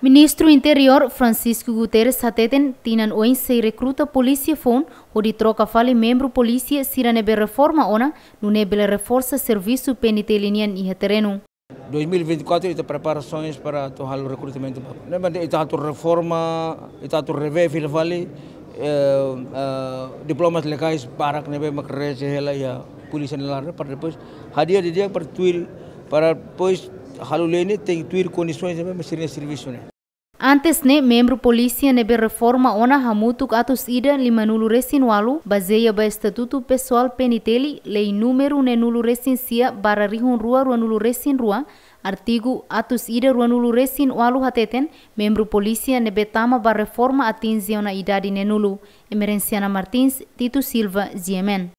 Ministro Interior Francisco Guterres Sateten tinan oin se recruta polícia fon o di troca fale membro polícia sira nebe reforma ona nebe le reforça serviço penitelinian e terreno. 2024 ita preparações para to o recrutamento. Nebe ita to reforma, ita to reve fil vale eh, eh, diplomas legais para que nebe macrece hela ya polícia nelar para depois hadia de dia para tuil para depois Halulene tem que ter condições também Antes ne membro polícia nebe reforma ona hamutuk atus ida lima nulu resin walu bazeya ba estatuto pessoal peniteli lei número ne nulu resin sia bara rihun rua rua nulu resin rua artigo atus ida rua nulu resin walu hateten membro polícia nebe tama ba reforma atinzi ona idade ne nulu emerenciana martins tito silva ziemen